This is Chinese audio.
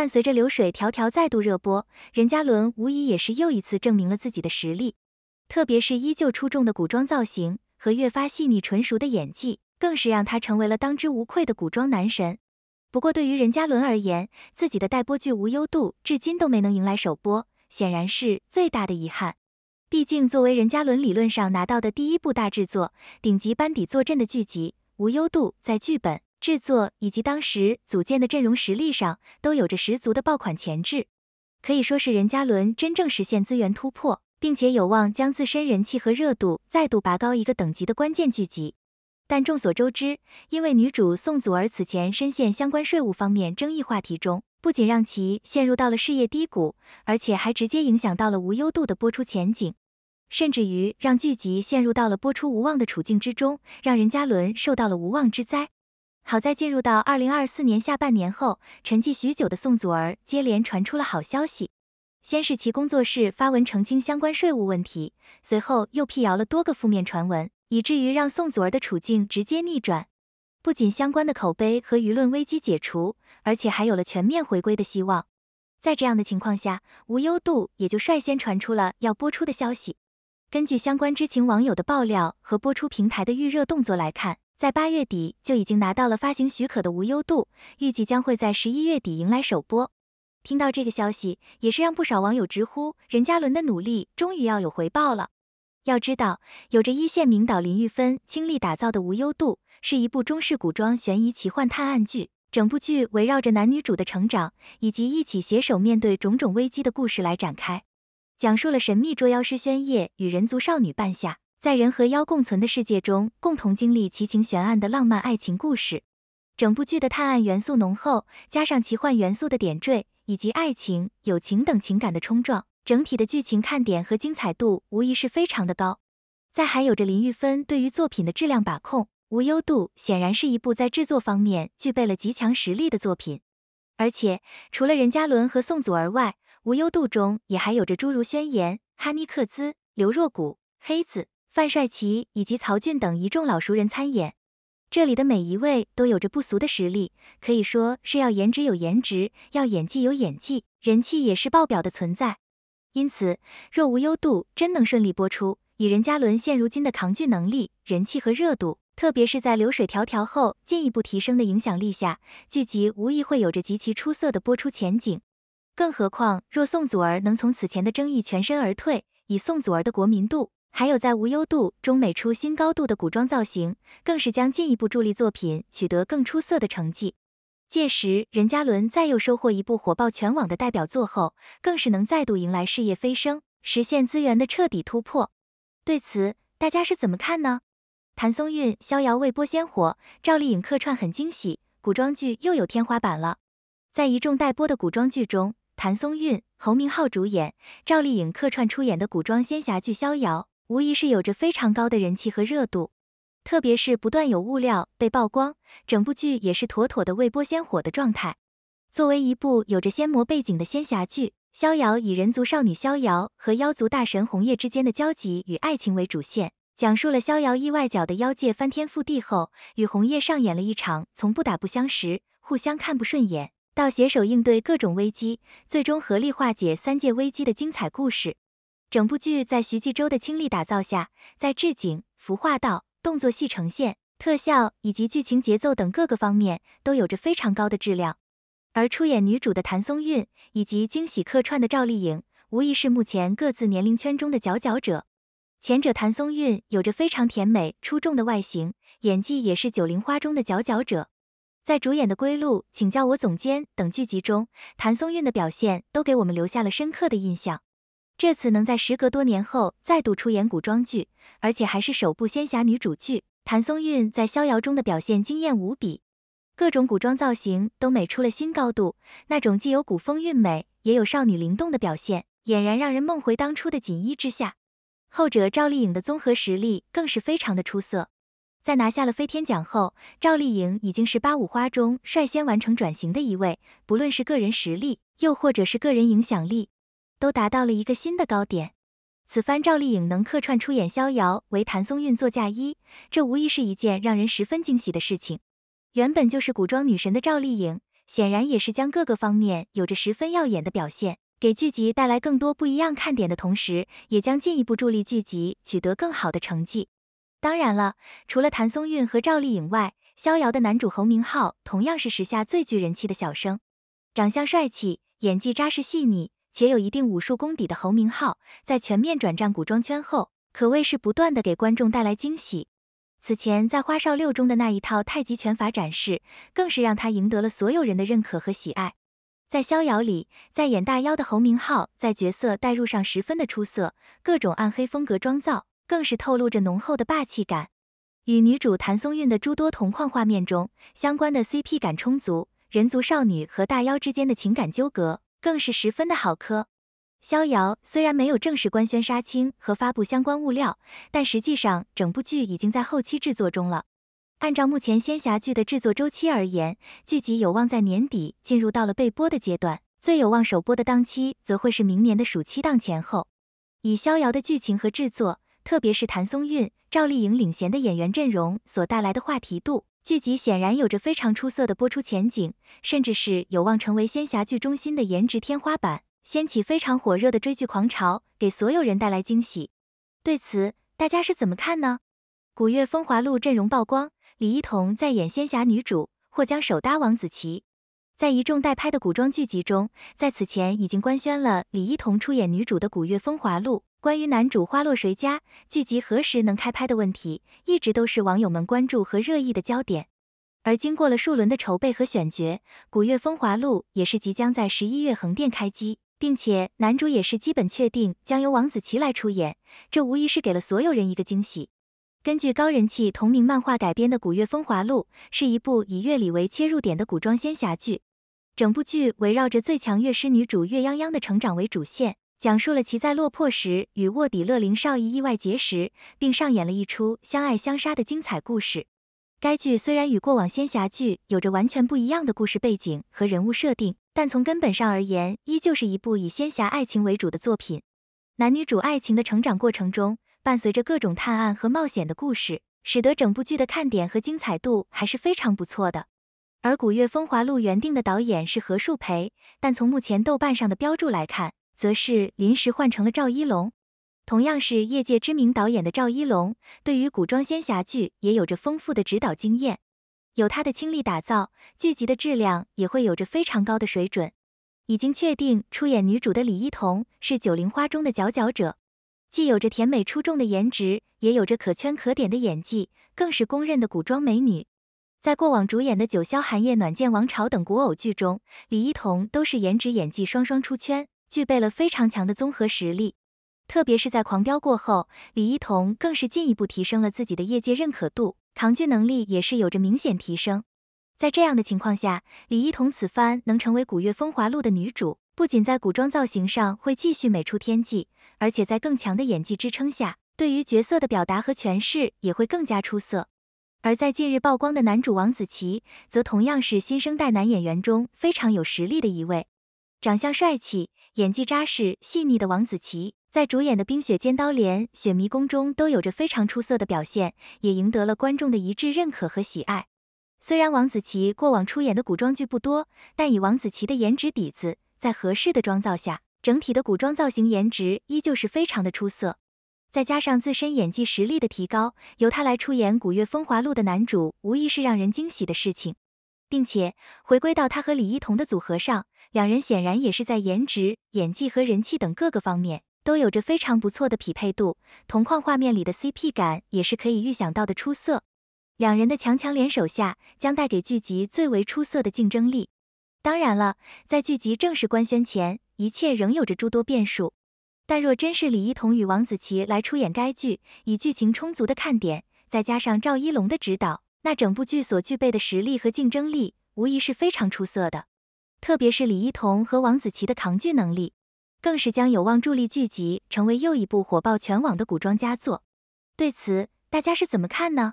伴随着《流水迢迢》再度热播，任嘉伦无疑也是又一次证明了自己的实力。特别是依旧出众的古装造型和越发细腻纯熟的演技，更是让他成为了当之无愧的古装男神。不过，对于任嘉伦而言，自己的待播剧《无忧渡》至今都没能迎来首播，显然是最大的遗憾。毕竟，作为任嘉伦理论上拿到的第一部大制作、顶级班底坐镇的剧集，《无忧渡》在剧本。制作以及当时组建的阵容实力上都有着十足的爆款潜质，可以说是任嘉伦真正实现资源突破，并且有望将自身人气和热度再度拔高一个等级的关键剧集。但众所周知，因为女主宋祖儿此前深陷相关税务方面争议话题中，不仅让其陷入到了事业低谷，而且还直接影响到了无忧度的播出前景，甚至于让剧集陷入到了播出无望的处境之中，让任嘉伦受到了无妄之灾。好在进入到二零二四年下半年后，沉寂许久的宋祖儿接连传出了好消息。先是其工作室发文澄清相关税务问题，随后又辟谣了多个负面传闻，以至于让宋祖儿的处境直接逆转。不仅相关的口碑和舆论危机解除，而且还有了全面回归的希望。在这样的情况下，无忧度也就率先传出了要播出的消息。根据相关知情网友的爆料和播出平台的预热动作来看。在八月底就已经拿到了发行许可的《无忧渡》，预计将会在十一月底迎来首播。听到这个消息，也是让不少网友直呼任嘉伦的努力终于要有回报了。要知道，有着一线名导林玉芬倾力打造的《无忧渡》，是一部中式古装悬疑奇幻探案剧。整部剧围绕着男女主的成长，以及一起携手面对种种危机的故事来展开，讲述了神秘捉妖师宣夜与人族少女半夏。在人和妖共存的世界中，共同经历奇情悬案的浪漫爱情故事。整部剧的探案元素浓厚，加上奇幻元素的点缀，以及爱情、友情等情感的冲撞，整体的剧情看点和精彩度无疑是非常的高。再还有着林玉芬对于作品的质量把控，无忧度显然是一部在制作方面具备了极强实力的作品。而且除了任嘉伦和宋祖儿外，无忧度中也还有着诸如宣言、哈妮克孜、刘若谷、黑子。范帅旗以及曹骏等一众老熟人参演，这里的每一位都有着不俗的实力，可以说是要颜值有颜值，要演技有演技，人气也是爆表的存在。因此，若无忧度真能顺利播出，以任嘉伦现如今的扛剧能力、人气和热度，特别是在流水迢迢后进一步提升的影响力下，剧集无疑会有着极其出色的播出前景。更何况，若宋祖儿能从此前的争议全身而退，以宋祖儿的国民度。还有在《无忧渡》中美出新高度的古装造型，更是将进一步助力作品取得更出色的成绩。届时，任嘉伦再又收获一部火爆全网的代表作后，更是能再度迎来事业飞升，实现资源的彻底突破。对此，大家是怎么看呢？谭松韵《逍遥》未播先火，赵丽颖客串很惊喜，古装剧又有天花板了。在一众待播的古装剧中，谭松韵、侯明昊主演，赵丽颖客串出演的古装仙侠剧《逍遥》。无疑是有着非常高的人气和热度，特别是不断有物料被曝光，整部剧也是妥妥的未播先火的状态。作为一部有着仙魔背景的仙侠剧，《逍遥》以人族少女逍遥和妖族大神红叶之间的交集与爱情为主线，讲述了逍遥意外搅的妖界翻天覆地后，与红叶上演了一场从不打不相识、互相看不顺眼，到携手应对各种危机，最终合力化解三界危机的精彩故事。整部剧在徐纪周的倾力打造下，在置景、服化道、动作戏呈现、特效以及剧情节奏等各个方面都有着非常高的质量。而出演女主的谭松韵以及惊喜客串的赵丽颖，无疑是目前各自年龄圈中的佼佼者。前者谭松韵有着非常甜美出众的外形，演技也是九零花中的佼佼者。在主演的《归路》《请叫我总监》等剧集中，谭松韵的表现都给我们留下了深刻的印象。这次能在时隔多年后再度出演古装剧，而且还是首部仙侠女主剧，谭松韵在《逍遥》中的表现惊艳无比，各种古装造型都美出了新高度，那种既有古风韵美，也有少女灵动的表现，俨然让人梦回当初的锦衣之下。后者赵丽颖的综合实力更是非常的出色，在拿下了飞天奖后，赵丽颖已经是八五花中率先完成转型的一位，不论是个人实力，又或者是个人影响力。都达到了一个新的高点。此番赵丽颖能客串出演《逍遥》，为谭松韵做嫁衣，这无疑是一件让人十分惊喜的事情。原本就是古装女神的赵丽颖，显然也是将各个方面有着十分耀眼的表现，给剧集带来更多不一样看点的同时，也将进一步助力剧集取得更好的成绩。当然了，除了谭松韵和赵丽颖外，《逍遥》的男主侯明昊同样是时下最具人气的小生，长相帅气，演技扎实细腻。且有一定武术功底的侯明昊，在全面转战古装圈后，可谓是不断的给观众带来惊喜。此前在《花少六》中的那一套太极拳法展示，更是让他赢得了所有人的认可和喜爱。在《逍遥》里，在演大妖的侯明昊在角色代入上十分的出色，各种暗黑风格妆造更是透露着浓厚的霸气感。与女主谭松韵的诸多同框画面中，相关的 CP 感充足，人族少女和大妖之间的情感纠葛。更是十分的好磕。《逍遥》虽然没有正式官宣杀青和发布相关物料，但实际上整部剧已经在后期制作中了。按照目前仙侠剧的制作周期而言，剧集有望在年底进入到了备播的阶段，最有望首播的档期则会是明年的暑期档前后。以《逍遥》的剧情和制作，特别是谭松韵、赵丽颖领衔的演员阵容所带来的话题度。剧集显然有着非常出色的播出前景，甚至是有望成为仙侠剧中心的颜值天花板，掀起非常火热的追剧狂潮，给所有人带来惊喜。对此，大家是怎么看呢？《古月风华录》阵容曝光，李一桐在演仙侠女主，或将首搭王子奇。在一众待拍的古装剧集中，在此前已经官宣了李一桐出演女主的《古月风华录》。关于男主花落谁家，剧集何时能开拍的问题，一直都是网友们关注和热议的焦点。而经过了数轮的筹备和选角，《古月风华录》也是即将在十一月横店开机，并且男主也是基本确定将由王子奇来出演，这无疑是给了所有人一个惊喜。根据高人气同名漫画改编的《古月风华录》，是一部以乐理为切入点的古装仙侠剧，整部剧围绕着最强乐师女主月泱泱的成长为主线。讲述了其在落魄时与卧底乐灵少一意外结识，并上演了一出相爱相杀的精彩故事。该剧虽然与过往仙侠剧有着完全不一样的故事背景和人物设定，但从根本上而言，依旧是一部以仙侠爱情为主的作品。男女主爱情的成长过程中，伴随着各种探案和冒险的故事，使得整部剧的看点和精彩度还是非常不错的。而《古月风华录》原定的导演是何树培，但从目前豆瓣上的标注来看。则是临时换成了赵一龙，同样是业界知名导演的赵一龙，对于古装仙侠剧也有着丰富的指导经验。有他的倾力打造，剧集的质量也会有着非常高的水准。已经确定出演女主的李一桐是九零花中的佼佼者，既有着甜美出众的颜值，也有着可圈可点的演技，更是公认的古装美女。在过往主演的《九霄寒夜暖剑王朝》等古偶剧中，李一桐都是颜值演技双双出圈。具备了非常强的综合实力，特别是在狂飙过后，李一桐更是进一步提升了自己的业界认可度，扛剧能力也是有着明显提升。在这样的情况下，李一桐此番能成为《古月风华录》的女主，不仅在古装造型上会继续美出天际，而且在更强的演技支撑下，对于角色的表达和诠释也会更加出色。而在近日曝光的男主王子奇，则同样是新生代男演员中非常有实力的一位，长相帅气。演技扎实细腻的王子奇，在主演的《冰雪尖刀连》《雪迷宫》中都有着非常出色的表现，也赢得了观众的一致认可和喜爱。虽然王子奇过往出演的古装剧不多，但以王子奇的颜值底子，在合适的妆造下，整体的古装造型颜值依旧是非常的出色。再加上自身演技实力的提高，由他来出演《古月风华录》的男主，无疑是让人惊喜的事情。并且回归到他和李一桐的组合上，两人显然也是在颜值、演技和人气等各个方面都有着非常不错的匹配度，同框画面里的 CP 感也是可以预想到的出色。两人的强强联手下，将带给剧集最为出色的竞争力。当然了，在剧集正式官宣前，一切仍有着诸多变数。但若真是李一桐与王子奇来出演该剧，以剧情充足的看点，再加上赵一龙的指导，那整部剧所具备的实力和竞争力，无疑是非常出色的。特别是李一桐和王子奇的扛剧能力，更是将有望助力剧集成为又一部火爆全网的古装佳作。对此，大家是怎么看呢？